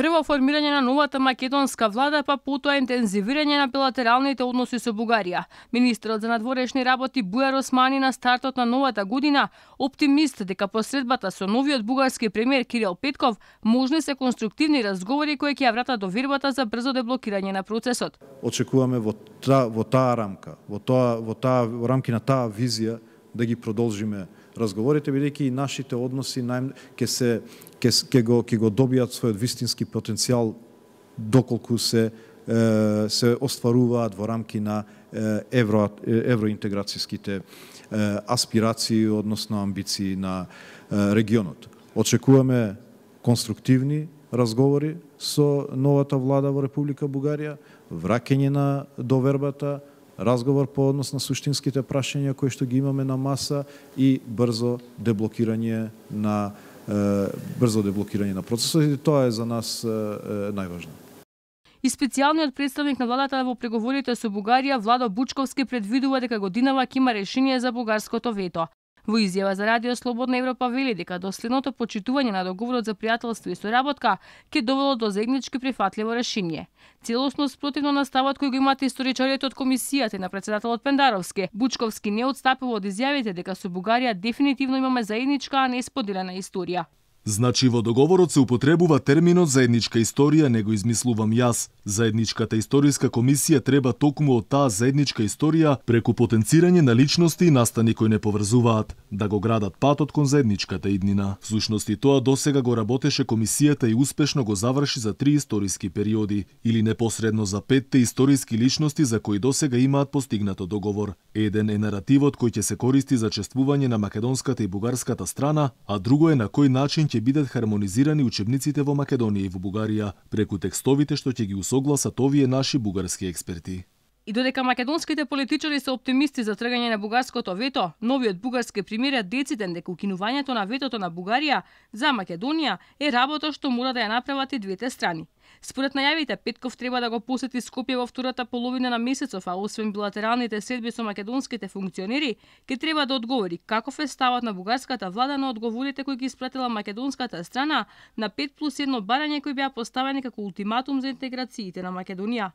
Прво формирање на новата македонска влада, па потоа интензивирање на билатералните односи со Бугарија. Министрот за надворешни работи Бујар Османи на стартот на новата година оптимист дека посредбата со новиот бугарски премиер Кирил Петков можни се конструктивни разговори кои ќе ја вратат до вербата за брзо деблокирање на процесот. Очекуваме во та, во таа рамка, во тоа во таа рамки на таа визија да ги продолжиме разговорите бидејќи и нашите односи најм ќе се ќе ке го ке го добијат својот вистински потенцијал доколку се е, се остваруваат во рамки на евро евроинтеграцијските аспирации односно амбиции на регионот. Очекуваме конструктивни разговори со новата влада во Република Бугарија, враќање на довербата, разговор по однос на суштинските прашања кои што ги имаме на маса и брзо деблокирање на брзо деблокирање на процесот и тоа е за нас најважно. И специјалниот представник на владата во преговорите со Бугарија, Владо Бучковски, предвидува дека годинава ќе има решение за бугарското вето. Во изјава за Радио Слободна Европа вели дека доследното почитување на договорот за пријателство и соработка ќе доведе до заеднички прифатливо решение. Целосно спротивно на ставот кој го имаат историчарите од комисијата на председателот Пендаровски, Бучковски не одстапува од изјавите дека со Бугарија дефинитивно имаме заедничка, а не споделена историја. Значи во договорот се употребува терминот заедничка историја, него измислувам јас. Заедничката историска комисија треба токму од таа заедничка историја преку потенцирање на личности и настани кои не поврзуваат, да го градат патот кон заедничката иднина. Всушност и тоа досега го работеше комисијата и успешно го заврши за три историски периоди, или непосредно за петте историски личности за кои досега имаат постигнато договор. Еден е наративот кој ќе се користи за чествување на македонската и бугарската страна, а друго е на кој начин ќе ќе бидат хармонизирани учебниците во Македонија и во Бугарија преку текстовите што ќе ги усогласат овие наши бугарски експерти. И додека македонските политичари се оптимисти за трагање на бугарското вето, новиот бугарски пример е дециден дека укинувањето на ветото на Бугарија за Македонија е работа што мора да ја направат и двете страни. Според најавите, Петков треба да го посети Скопје во втората половина на месецов, а освен билатералните седби со македонските функционери, ќе треба да одговори каков е ставот на бугарската влада на одговорите кои ги испратила македонската страна на 5 плюс 1 барање кои беа поставени како ултиматум за интеграциите на Македонија.